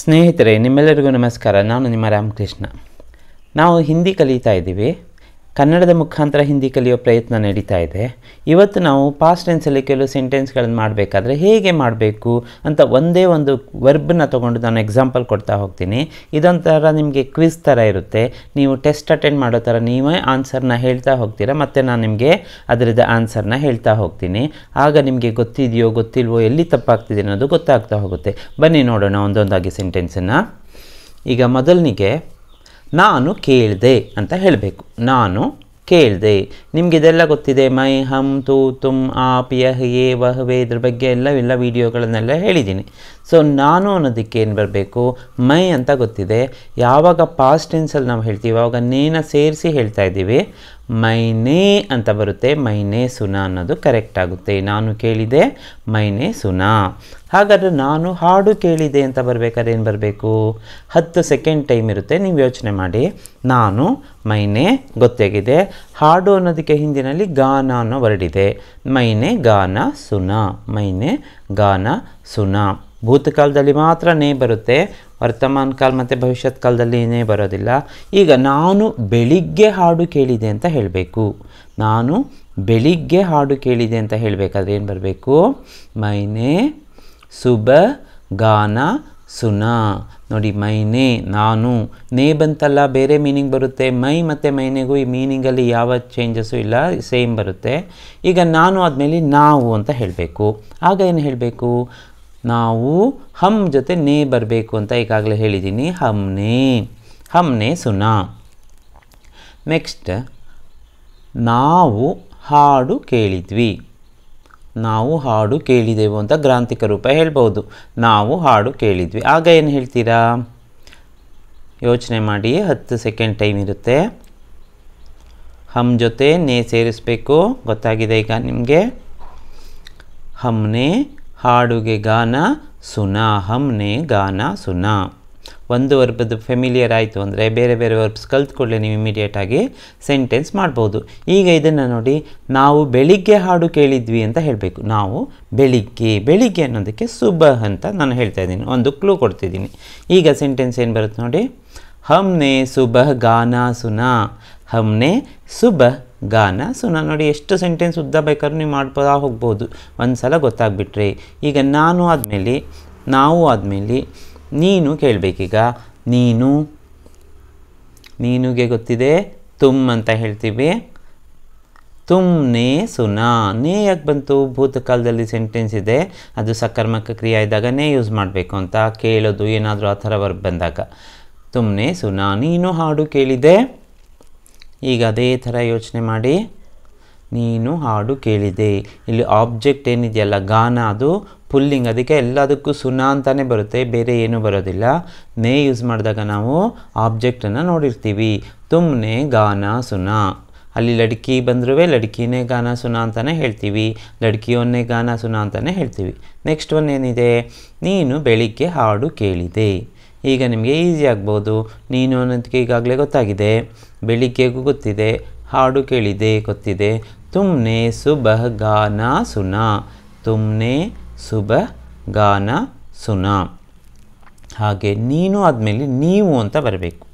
ಸ್ನೇಹಿತರೆ ನಿಮ್ಮೆಲ್ಲರಿಗೂ ನಮಸ್ಕಾರ ನಾನು ನಿಮ್ಮ ರಾಮಕೃಷ್ಣ ನಾವು ಹಿಂದಿ ಕಲಿತಾ ಇದ್ದೀವಿ ಕನ್ನಡದ ಮುಖಾಂತರ ಹಿಂದಿ ಕಲಿಯೋ ಪ್ರಯತ್ನ ನಡೀತಾ ಇದೆ ಇವತ್ತು ನಾವು ಪಾಸ್ಟ್ ಟೆನ್ಸಲ್ಲಿ ಕೆಲವು ಸೆಂಟೆನ್ಸ್ಗಳನ್ನು ಮಾಡಬೇಕಾದ್ರೆ ಹೇಗೆ ಮಾಡಬೇಕು ಅಂತ ಒಂದೇ ಒಂದು ವರ್ಬ್ನ ತೊಗೊಂಡು ನಾನು ಎಕ್ಸಾಂಪಲ್ ಕೊಡ್ತಾ ಹೋಗ್ತೀನಿ ಇದೊಂಥರ ನಿಮಗೆ ಕ್ವಿಸ್ ಥರ ಇರುತ್ತೆ ನೀವು ಟೆಸ್ಟ್ ಅಟೆಂಡ್ ಮಾಡೋ ಥರ ನೀವೇ ಆನ್ಸರ್ನ ಹೇಳ್ತಾ ಹೋಗ್ತೀರಾ ಮತ್ತು ನಾನು ನಿಮಗೆ ಅದರದ್ದು ಆನ್ಸರ್ನ ಹೇಳ್ತಾ ಹೋಗ್ತೀನಿ ಆಗ ನಿಮಗೆ ಗೊತ್ತಿದೆಯೋ ಗೊತ್ತಿಲ್ವೋ ಎಲ್ಲಿ ತಪ್ಪಾಗ್ತಿದೆ ಅನ್ನೋದು ಗೊತ್ತಾಗ್ತಾ ಹೋಗುತ್ತೆ ಬನ್ನಿ ನೋಡೋಣ ಒಂದೊಂದಾಗಿ ಸೆಂಟೆನ್ಸನ್ನು ಈಗ ಮೊದಲನಿಗೆ ನಾನು ಕೇಳಿದೆ ಅಂತ ಹೇಳಬೇಕು ನಾನು ಕೇಳಿದೆ ಇದೆಲ್ಲ ಗೊತ್ತಿದೆ ಮೈ ಹಂ ತೂ ತುಮ್ ಆ ಯಹ್ ಏ ವಹ ವೇ ಇದ್ರ ಬಗ್ಗೆ ಎಲ್ಲ ಎಲ್ಲ ವೀಡಿಯೋಗಳನ್ನೆಲ್ಲ ಹೇಳಿದ್ದೀನಿ ಸೊ ನಾನು ಅನ್ನೋದಕ್ಕೆ ಏನು ಬರಬೇಕು ಮೈ ಅಂತ ಗೊತ್ತಿದೆ ಯಾವಾಗ ಪಾಸ್ಟ್ ಟೆನ್ಸಲ್ಲಿ ನಾವು ಹೇಳ್ತೀವಿ ಆವಾಗ ನೇನ ಸೇರಿಸಿ ಹೇಳ್ತಾ ಇದ್ದೀವಿ ಮೈನೆ ಅಂತ ಬರುತ್ತೆ ಮೈನೆ ಸುನಾ ಅನ್ನೋದು ಕರೆಕ್ಟ್ ಆಗುತ್ತೆ ನಾನು ಕೇಳಿದೆ ಮೈನೆ ಸುನಾ ಹಾಗಾದರೆ ನಾನು ಹಾಡು ಕೇಳಿದೆ ಅಂತ ಬರಬೇಕಾದ್ರೆ ಏನು ಬರಬೇಕು ಹತ್ತು ಸೆಕೆಂಡ್ ಟೈಮ್ ಇರುತ್ತೆ ನೀವು ಯೋಚನೆ ಮಾಡಿ ನಾನು ಮೈನೆ ಗೊತ್ತಾಗಿದೆ ಹಾಡು ಅನ್ನೋದಕ್ಕೆ ಹಿಂದಿನಲ್ಲಿ ಗಾನ ಅನ್ನೋ ಹೊರಡಿದೆ ಮೈನೆ ಗಾನ ಸುನಾ ಮೈನೆ ಗಾನ ಸುನಾ ಭೂತಕಾಲದಲ್ಲಿ ಮಾತ್ರ ನೇ ಬರುತ್ತೆ ವರ್ತಮಾನ ಕಾಲ ಮತ್ತು ಭವಿಷ್ಯತ್ ಕಾಲದಲ್ಲಿ ಏನೇ ಬರೋದಿಲ್ಲ ಈಗ ನಾನು ಬೆಳಿಗ್ಗೆ ಹಾಡು ಕೇಳಿದೆ ಅಂತ ಹೇಳಬೇಕು ನಾನು ಬೆಳಿಗ್ಗೆ ಹಾಡು ಕೇಳಿದೆ ಅಂತ ಹೇಳಬೇಕಾದ್ರೆ ಏನು ಬರಬೇಕು ಮೈನೆ ಸುಬ ಗಾನ ಸುನಾ ನೋಡಿ ಮೈನೆ ನಾನು ನೇ ಬಂತಲ್ಲ ಬೇರೆ ಮೀನಿಂಗ್ ಬರುತ್ತೆ ಮೈ ಮತ್ತು ಮೈನೆಗೂ ಈ ಮೀನಿಂಗಲ್ಲಿ ಯಾವ ಚೇಂಜಸ್ಸು ಇಲ್ಲ ಸೇಮ್ ಬರುತ್ತೆ ಈಗ ನಾನು ಆದಮೇಲೆ ನಾವು ಅಂತ ಹೇಳಬೇಕು ಆಗ ಏನು ಹೇಳಬೇಕು ನಾವು ಹಮ್ ಜೊತೆ ನೇ ಬರಬೇಕು ಅಂತ ಈಗಾಗಲೇ ಹೇಳಿದ್ದೀನಿ ಹಮ್ನೆ ಹಮ್ನೆ ಸುನಾ ನೆಕ್ಸ್ಟ್ ನಾವು ಹಾಡು ಕೇಳಿದ್ವಿ ನಾವು ಹಾಡು ಕೇಳಿದೆವು ಅಂತ ಗ್ರಾಂಥಿಕ ರೂಪ ಹೇಳ್ಬೋದು ನಾವು ಹಾಡು ಕೇಳಿದ್ವಿ ಆಗ ಏನು ಹೇಳ್ತೀರಾ ಯೋಚನೆ ಮಾಡಿ ಹತ್ತು ಸೆಕೆಂಡ್ ಟೈಮ್ ಇರುತ್ತೆ ಹಮ್ ಜೊತೆ ನೇ ಸೇರಿಸಬೇಕು ಗೊತ್ತಾಗಿದೆ ಈಗ ನಿಮಗೆ ಹಮ್ನೇ ಹಾಡುಗೆ ಗಾನ ಸುನಾ ಹಮ್ನೆ ಗಾನ ಸುನಾ ಒಂದು ವರ್ಬದ್ದು ಫೆಮಿಲಿಯರ್ ಆಯಿತು ಅಂದರೆ ಬೇರೆ ಬೇರೆ ವರ್ಬ್ಸ್ ಕಲ್ತ್ಕೊಳ್ಳಿ ನೀವು ಇಮಿಡಿಯೇಟಾಗಿ ಸೆಂಟೆನ್ಸ್ ಮಾಡ್ಬೋದು ಈಗ ಇದನ್ನು ನೋಡಿ ನಾವು ಬೆಳಿಗ್ಗೆ ಹಾಡು ಕೇಳಿದ್ವಿ ಅಂತ ಹೇಳಬೇಕು ನಾವು ಬೆಳಿಗ್ಗೆ ಬೆಳಿಗ್ಗೆ ಅನ್ನೋದಕ್ಕೆ ಸುಬಹ್ ಅಂತ ನಾನು ಹೇಳ್ತಾ ಇದ್ದೀನಿ ಒಂದು ಕ್ಲೂ ಕೊಡ್ತಿದ್ದೀನಿ ಈಗ ಸೆಂಟೆನ್ಸ್ ಏನು ಬರುತ್ತೆ ನೋಡಿ ಹಮ್ನೆ ಸುಬಹ್ ಗಾನ ಸುನಾ ಹಮ್ನೆ ಸುಬ ಗಾನ ನಾನು ನೋಡಿ ಎಷ್ಟು ಸೆಂಟೆನ್ಸ್ ಉದ್ದ ಬೇಕಾದ್ರೂ ನೀವು ಮಾಡ್ಬೋದಾ ಹೋಗ್ಬೋದು ಒಂದು ಸಲ ಗೊತ್ತಾಗ್ಬಿಟ್ರೆ ಈಗ ನಾನು ಆದಮೇಲೆ ನಾವು ಆದಮೇಲೆ ನೀನು ಕೇಳಬೇಕೀಗ ನೀನು ನೀನುಗೆ ಗೊತ್ತಿದೆ ತುಮ್ ಅಂತ ಹೇಳ್ತೀವಿ ತುಮ್ನೆ ಸುನ ನೇ ಯಾಕೆ ಬಂತು ಭೂತಕಾಲದಲ್ಲಿ ಸೆಂಟೆನ್ಸ್ ಇದೆ ಅದು ಸಕರ್ಮಕ ಕ್ರಿಯೆ ಇದ್ದಾಗನೇ ಯೂಸ್ ಮಾಡಬೇಕು ಅಂತ ಕೇಳೋದು ಏನಾದರೂ ಆ ಥರ ವರ್ಕ್ ಬಂದಾಗ ತುಮ್ನೆ ಸುನ ನೀನು ಹಾಡು ಕೇಳಿದೆ ಈಗ ಅದೇ ಥರ ಯೋಚನೆ ಮಾಡಿ ನೀನು ಹಾಡು ಕೇಳಿದೆ ಇಲ್ಲಿ ಆಬ್ಜೆಕ್ಟ್ ಏನಿದೆಯಲ್ಲ ಗಾನ ಅದು ಪುಲ್ಲಿಂಗ್ ಅದಕ್ಕೆ ಎಲ್ಲದಕ್ಕೂ ಸುನ ಅಂತಲೇ ಬರುತ್ತೆ ಬೇರೆ ಏನೂ ಬರೋದಿಲ್ಲ ನೇ ಯೂಸ್ ಮಾಡಿದಾಗ ನಾವು ಆಬ್ಜೆಕ್ಟನ್ನು ನೋಡಿರ್ತೀವಿ ತುಮ್ನೆ ಗಾನ ಸುನ ಅಲ್ಲಿ ಲಡ್ಕಿ ಬಂದರೂ ಲಡ್ಕಿನೇ ಗಾನ ಸುನ ಅಂತಲೇ ಹೇಳ್ತೀವಿ ಲಡ್ಕಿಯೊನ್ನೇ ಗಾನ ಸುನ ಅಂತಲೇ ಹೇಳ್ತೀವಿ ನೆಕ್ಸ್ಟ್ ಒನ್ ಏನಿದೆ ನೀನು ಬೆಳಿಗ್ಗೆ ಹಾಡು ಕೇಳಿದೆ ಈಗ ನಿಮಗೆ ಈಸಿ ಆಗ್ಬೋದು ನೀನು ಅನ್ನೋದಕ್ಕೆ ಈಗಾಗಲೇ ಗೊತ್ತಾಗಿದೆ ಬೆಳಿಗ್ಗೆಗೂ ಗೊತ್ತಿದೆ ಹಾಡು ಕೇಳಿದೆ ಗೊತ್ತಿದೆ ತುಮ್ನೆ ಸುಬಹ ಗಾನ ಸುನ ತುಮ್ನೆ ಸುಬಹ ಗಾನ ಸುನ ಹಾಗೆ ನೀನು ಆದಮೇಲೆ ನೀವು ಅಂತ ಬರಬೇಕು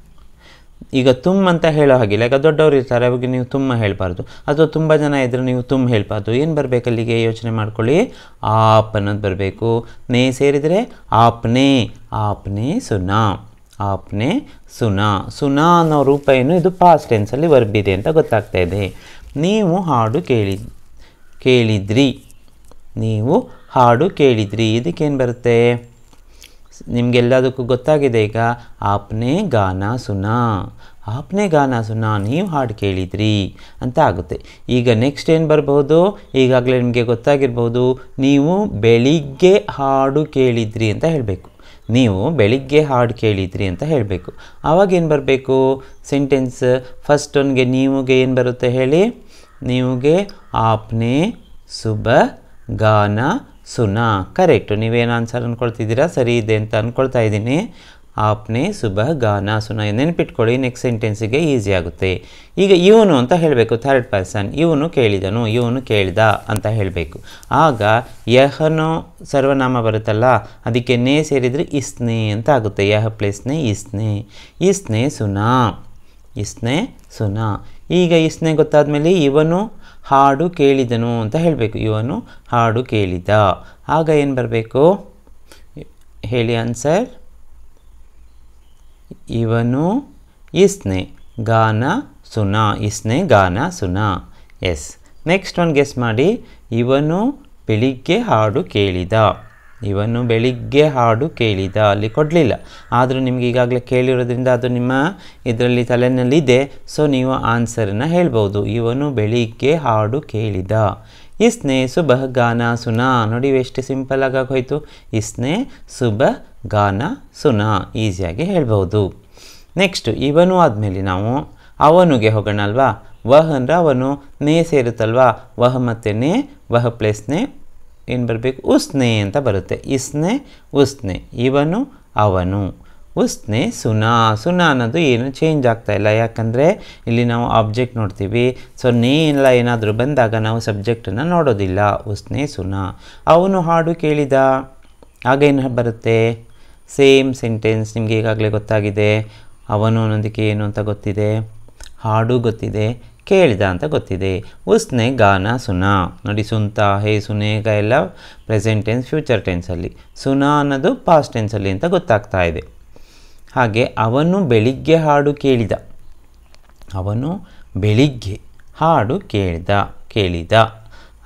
ಈಗ ತುಮ್ ಅಂತ ಹೇಳೋ ಹಾಗಿಲ್ಲ ಈಗ ದೊಡ್ಡವರು ಇರ್ತಾರೆ ಅವಾಗ ನೀವು ತುಮ್ಮ ಹೇಳಬಾರ್ದು ಅಥವಾ ತುಂಬ ಜನ ಇದ್ದರೆ ನೀವು ತುಂಬ ಹೇಳಬಾರ್ದು ಏನು ಬರಬೇಕು ಅಲ್ಲಿಗೆ ಯೋಚನೆ ಮಾಡ್ಕೊಳ್ಳಿ ಆಪ್ ಅನ್ನೋದು ಬರಬೇಕು ನೇ ಸೇರಿದರೆ ಆಪ್ನೇ ಆಪ್ನೇ ಸುನಾ ಆಪ್ನೇ ಸುನಾ ಸುನಾ ಅನ್ನೋ ರೂಪ ಏನು ಇದು ಪಾಸ್ಟ್ ಟೆನ್ಸಲ್ಲಿ ಬರ್ಬಿದೆ ಅಂತ ಗೊತ್ತಾಗ್ತಾ ಇದೆ ನೀವು ಹಾಡು ಕೇಳಿ ಕೇಳಿದ್ರಿ ನೀವು ಹಾಡು ಕೇಳಿದ್ರಿ ಇದಕ್ಕೇನು ಬರುತ್ತೆ ನಿಮಗೆಲ್ಲದಕ್ಕೂ ಗೊತ್ತಾಗಿದೆ ಈಗ ಆಪ್ನೇ ಗಾನ ಸುನ ಆಪ್ನೇ ಗಾನ ಸುನ ನೀವು ಹಾಡು ಕೇಳಿದ್ರಿ ಅಂತ ಆಗುತ್ತೆ ಈಗ ನೆಕ್ಸ್ಟ್ ಏನು ಬರ್ಬೋದು ಈಗಾಗಲೇ ನಿಮಗೆ ಗೊತ್ತಾಗಿರ್ಬೋದು ನೀವು ಬೆಳಿಗ್ಗೆ ಹಾಡು ಕೇಳಿದ್ರಿ ಅಂತ ಹೇಳಬೇಕು ನೀವು ಬೆಳಿಗ್ಗೆ ಹಾಡು ಕೇಳಿದ್ರಿ ಅಂತ ಹೇಳಬೇಕು ಆವಾಗೇನು ಬರಬೇಕು ಸೆಂಟೆನ್ಸ್ ಫಸ್ಟ್ ಒನ್ಗೆ ನೀವುಗೆ ಏನು ಬರುತ್ತೆ ಹೇಳಿ ನೀವುಗೆ ಆಪ್ನೇ ಸುಬ ಗಾನ ಸುನಾ ಕರೆಕ್ಟು ನೀವೇನು ಆನ್ಸರ್ ಅಂದ್ಕೊಳ್ತಿದ್ದೀರಾ ಸರಿ ಇದೆ ಅಂತ ಅಂದ್ಕೊಳ್ತಾ ಇದ್ದೀನಿ ಆಪ್ನೆ ಸುಭ ಗಾನ ಸುನ ನೆನಪಿಟ್ಕೊಳ್ಳಿ ನೆಕ್ಸ್ಟ್ ಸೆಂಟೆನ್ಸಿಗೆ ಈಸಿ ಆಗುತ್ತೆ ಈಗ ಇವನು ಅಂತ ಹೇಳಬೇಕು ಥರ್ಡ್ ಪರ್ಸನ್ ಇವನು ಕೇಳಿದನು ಇವನು ಕೇಳಿದ ಅಂತ ಹೇಳಬೇಕು ಆಗ ಯಹನೋ ಸರ್ವನಾಮ ಬರುತ್ತಲ್ಲ ಅದಕ್ಕೆ ನೇ ಸೇರಿದರೆ ಇಸ್ನೆ ಅಂತ ಆಗುತ್ತೆ ಯಹ ಪ್ಲೇಸ್ನೆ ಇಸ್ನೆ ಇಸ್ನೆ ಸುನಾ ಇಸ್ನೆ ಸುನಾ ಈಗ ಇಸ್ನೆ ಗೊತ್ತಾದ ಮೇಲೆ ಇವನು ಹಾಡು ಕೇಳಿದನು ಅಂತ ಹೇಳಬೇಕು ಇವನು ಹಾಡು ಕೇಳಿದ ಆಗ ಏನು ಬರಬೇಕು ಹೇಳಿ ಆನ್ಸರ್ ಇವನು ಇಸ್ನೆ ಗಾನ ಸುನ ಇಸ್ನೆ ಗಾನ ಸುನ ಎಸ್ ನೆಕ್ಸ್ಟ್ ಒಂದು ಗೆಸ್ ಮಾಡಿ ಇವನು ಬೆಳಿಗ್ಗೆ ಹಾಡು ಕೇಳಿದ ಇವನು ಬೆಳಿಗ್ಗೆ ಹಾಡು ಕೇಳಿದ ಅಲ್ಲಿ ಕೊಡಲಿಲ್ಲ ಆದರೂ ನಿಮ್ಗೆ ಈಗಾಗಲೇ ಕೇಳಿರೋದ್ರಿಂದ ಅದು ನಿಮ್ಮ ಇದರಲ್ಲಿ ತಲೆಯಲ್ಲಿದೆ ಸೊ ನೀವು ಆನ್ಸರನ್ನು ಹೇಳ್ಬೋದು ಇವನು ಬೆಳಿಗ್ಗೆ ಹಾಡು ಕೇಳಿದ ಇಸ್ನೇ ಸುಬಹ ಗಾನ ಸುನಾ ನೋಡಿ ಎಷ್ಟು ಸಿಂಪಲ್ ಆಗೋಯ್ತು ಇಸ್ನೆ ಸುಬ ಗಾನ ಸುನಾ ಈಸಿಯಾಗಿ ಹೇಳ್ಬೋದು ನೆಕ್ಸ್ಟ್ ಇವನು ಆದಮೇಲೆ ನಾವು ಅವನಿಗೆ ಹೋಗೋಣ ಅಲ್ವಾ ವಹ ಅಂದರೆ ಅವನು ನೇ ಸೇರುತ್ತಲ್ವಾ ವಹ ಮತ್ತೆ ನೇ ವಹ ಪ್ಲೇಸ್ನೇ ಏನು ಬರಬೇಕು ಉಸ್ನೆ ಅಂತ ಬರುತ್ತೆ ಇಸ್ನೆ ಉಸ್ನೆ ಇವನು ಅವನು ಉಸ್ನೆ ಸುನಾ ಸುನಾ ಅನ್ನೋದು ಏನು ಚೇಂಜ್ ಆಗ್ತಾ ಇಲ್ಲ ಯಾಕಂದರೆ ಇಲ್ಲಿ ನಾವು ಆಬ್ಜೆಕ್ಟ್ ನೋಡ್ತೀವಿ ಸೊ ನೇ ಇಲ್ಲ ಏನಾದರೂ ಬಂದಾಗ ನಾವು ಸಬ್ಜೆಕ್ಟನ್ನು ನೋಡೋದಿಲ್ಲ ಉಸ್ನೆ ಸುನಾ ಅವನು ಹಾಡು ಕೇಳಿದ ಆಗೇನು ಬರುತ್ತೆ ಸೇಮ್ ಸೆಂಟೆನ್ಸ್ ನಿಮಗೆ ಈಗಾಗಲೇ ಗೊತ್ತಾಗಿದೆ ಅವನು ಅನ್ನೋದಕ್ಕೆ ಏನು ಅಂತ ಗೊತ್ತಿದೆ ಹಾಡು ಗೊತ್ತಿದೆ ಕೇಳಿದ ಅಂತ ಗೊತ್ತಿದೆ ಉಸ್ನೆ ಗಾನ ಸುನಾ ನೋಡಿ ಸುಂತ ಹೇ ಸುನೇಗ ಎಲ್ಲ ಪ್ರೆಸೆಂಟ್ ಟೆನ್ಸ್ ಫ್ಯೂಚರ್ ಟೆನ್ಸಲ್ಲಿ ಸುನಾ ಅನ್ನೋದು ಪಾಸ್ಟ್ ಟೆನ್ಸಲ್ಲಿ ಅಂತ ಗೊತ್ತಾಗ್ತಾ ಇದೆ ಹಾಗೆ ಅವನು ಬೆಳಿಗ್ಗೆ ಹಾಡು ಕೇಳಿದ ಅವನು ಬೆಳಿಗ್ಗೆ ಹಾಡು ಕೇಳಿದ ಕೇಳಿದ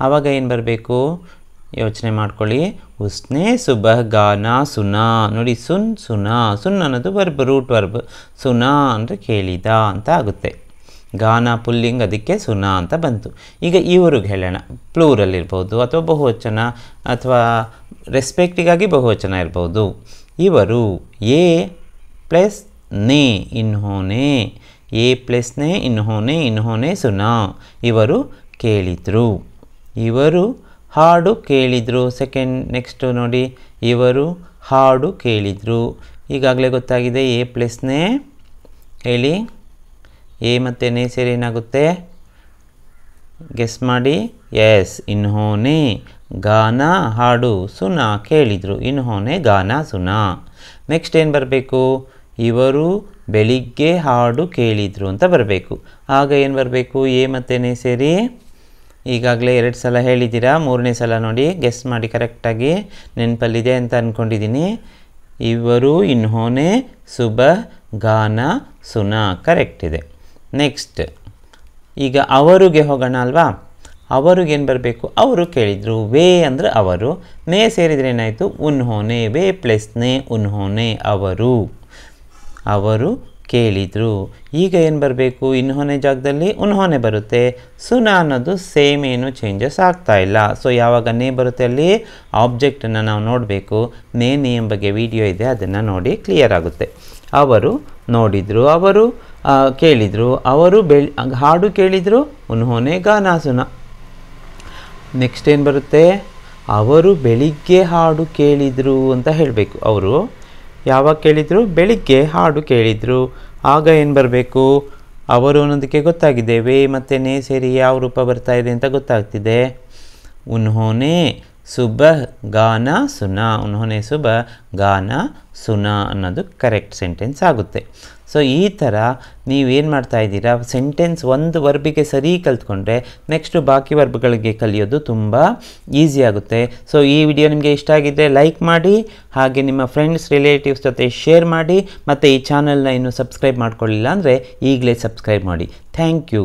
ಆವಾಗ ಏನು ಬರಬೇಕು ಯೋಚನೆ ಮಾಡ್ಕೊಳ್ಳಿ ಉಸ್ನೆ ಸುಭ ಗಾನ ಸುನಾ ನೋಡಿ ಸುನ್ ಸುನಾ ಸುನ್ ಅನ್ನೋದು ವರ್ಬ್ ರೂಟ್ ವರ್ಬ್ ಸುನಾ ಅಂದರೆ ಕೇಳಿದ ಅಂತ ಆಗುತ್ತೆ ಗಾನ ಪುಲ್ಲಿಂಗ್ ಅದಕ್ಕೆ ಸುನ ಅಂತ ಬಂತು ಈಗ ಇವರಿಗೆ ಹೇಳೋಣ ಪ್ಲೂರಲ್ ಇರ್ಬೋದು ಅಥವಾ ಬಹುವಚನ ಅಥವಾ ರೆಸ್ಪೆಕ್ಟಿಗಾಗಿ ಬಹುವಚನ ಇರ್ಬೋದು ಇವರು ಎ ಪ್ಲಸ್ ನೇ ಇನ್ಹೋನೆ ಎ ಪ್ಲಸ್ ನೇ ಇನ್ಹೋನೆ ಇನ್ಹೋನೆ ಸುನ ಇವರು ಕೇಳಿದರು ಇವರು ಹಾಡು ಕೇಳಿದರು ಸೆಕೆಂಡ್ ನೆಕ್ಸ್ಟು ನೋಡಿ ಇವರು ಹಾಡು ಕೇಳಿದರು ಈಗಾಗಲೇ ಗೊತ್ತಾಗಿದೆ ಎ ಪ್ಲಸ್ನೇ ಹೇಳಿ ಎ ಮತ್ತು ನೇ ಸೇರಿ ಏನಾಗುತ್ತೆ ಗೆಸ್ ಮಾಡಿ ಎಸ್ ಇನ್ಹೋನೆ ಗಾನ ಹಾಡು ಸುನ ಕೇಳಿದರು ಇನ್ಹೋನೆ ಗಾನ ಸುನ ನೆಕ್ಸ್ಟ್ ಏನು ಬರಬೇಕು ಇವರು ಬೆಳಿಗ್ಗೆ ಹಾಡು ಕೇಳಿದರು ಅಂತ ಬರಬೇಕು ಆಗ ಏನು ಬರಬೇಕು ಎ ಮತ್ತೆನೇ ಸೇರಿ ಈಗಾಗಲೇ ಎರಡು ಸಲ ಹೇಳಿದ್ದೀರಾ ಮೂರನೇ ಸಲ ನೋಡಿ ಗೆಸ್ ಮಾಡಿ ಕರೆಕ್ಟಾಗಿ ನೆನಪಲ್ಲಿದೆ ಅಂತ ಅಂದ್ಕೊಂಡಿದ್ದೀನಿ ಇವರು ಇನ್ಹೋನೆ ಸುಬ ಗಾನ ಸುನ ಕರೆಕ್ಟ್ ಇದೆ ನೆಕ್ಸ್ಟ್ ಈಗ ಅವರಿಗೆ ಹೋಗೋಣ ಅಲ್ವಾ ಅವರಿಗೇನು ಬರಬೇಕು ಅವರು ಕೇಳಿದರು ವೇ ಅಂದರೆ ಅವರು ನೇ ಸೇರಿದರೆ ಏನಾಯಿತು ಉನ್ಹೋನೆ ವೇ ಪ್ಲಸ್ ನೇ ಉನ್ಹೋನೆ ಅವರು ಅವರು ಕೇಳಿದರು ಈಗ ಏನು ಬರಬೇಕು ಇನ್ಹೋನೆ ಜಾಗದಲ್ಲಿ ಉನ್ಹೊನೆ ಬರುತ್ತೆ ಸುನ ಅನ್ನೋದು ಸೇಮ್ ಏನು ಚೇಂಜಸ್ ಆಗ್ತಾ ಇಲ್ಲ ಸೊ ಯಾವಾಗ ನೇ ಬರುತ್ತೆ ಅಲ್ಲಿ ಆಬ್ಜೆಕ್ಟನ್ನು ನಾವು ನೋಡಬೇಕು ನೇ ನಿಯಮ ಬಗ್ಗೆ ವಿಡಿಯೋ ಇದೆ ಅದನ್ನು ನೋಡಿ ಕ್ಲಿಯರ್ ಆಗುತ್ತೆ ಅವರು ನೋಡಿದರು ಅವರು ಕೇಳಿದರು ಅವರು ಬೆಳ್ ಹಾಡು ಕೇಳಿದರು ಉನ್ಹೊನೆ ಗಾನ ಸುನ ನೆಕ್ಸ್ಟ್ ಏನು ಬರುತ್ತೆ ಅವರು ಬೆಳಿಗ್ಗೆ ಹಾಡು ಕೇಳಿದರು ಅಂತ ಹೇಳಬೇಕು ಅವರು ಯಾವಾಗ ಕೇಳಿದ್ರು ಬೆಳಿಗ್ಗೆ ಹಾಡು ಕೇಳಿದರು ಆಗ ಏನು ಬರಬೇಕು ಅವರು ಅನ್ನೋದಕ್ಕೆ ಗೊತ್ತಾಗಿದೆ ವೇ ಮತ್ತು ನೇ ಸೇರಿ ಯಾವ ರೂಪ ಬರ್ತಾ ಇದೆ ಅಂತ ಗೊತ್ತಾಗ್ತಿದೆ ಉನ್ಹೋನೆ ಸುಬ ಗಾನ ಸುನಾ ಉನ್ಹೋನೆ ಸುಬ ಗಾನ ಸುನಾ ಅನ್ನೋದು ಕರೆಕ್ಟ್ ಸೆಂಟೆನ್ಸ್ ಆಗುತ್ತೆ ಸೊ ಈ ಥರ ನೀವೇನು ಇದ್ದೀರಾ ಸೆಂಟೆನ್ಸ್ ಒಂದು ವರ್ಬಿಗೆ ಸರಿ ಕಲ್ತ್ಕೊಂಡ್ರೆ ನೆಕ್ಸ್ಟು ಬಾಕಿ ವರ್ಬ್ಗಳಿಗೆ ಕಲಿಯೋದು ತುಂಬ ಈಸಿ ಆಗುತ್ತೆ ಸೊ ಈ ವಿಡಿಯೋ ನಿಮಗೆ ಇಷ್ಟ ಆಗಿದ್ದರೆ ಲೈಕ್ ಮಾಡಿ ಹಾಗೆ ನಿಮ್ಮ ಫ್ರೆಂಡ್ಸ್ ರಿಲೇಟಿವ್ಸ್ ಜೊತೆ ಶೇರ್ ಮಾಡಿ ಮತ್ತು ಈ ಚಾನಲ್ನ ಇನ್ನೂ ಸಬ್ಸ್ಕ್ರೈಬ್ ಮಾಡ್ಕೊಳ್ಳಿಲ್ಲ ಅಂದರೆ ಈಗಲೇ ಸಬ್ಸ್ಕ್ರೈಬ್ ಮಾಡಿ ಥ್ಯಾಂಕ್ ಯು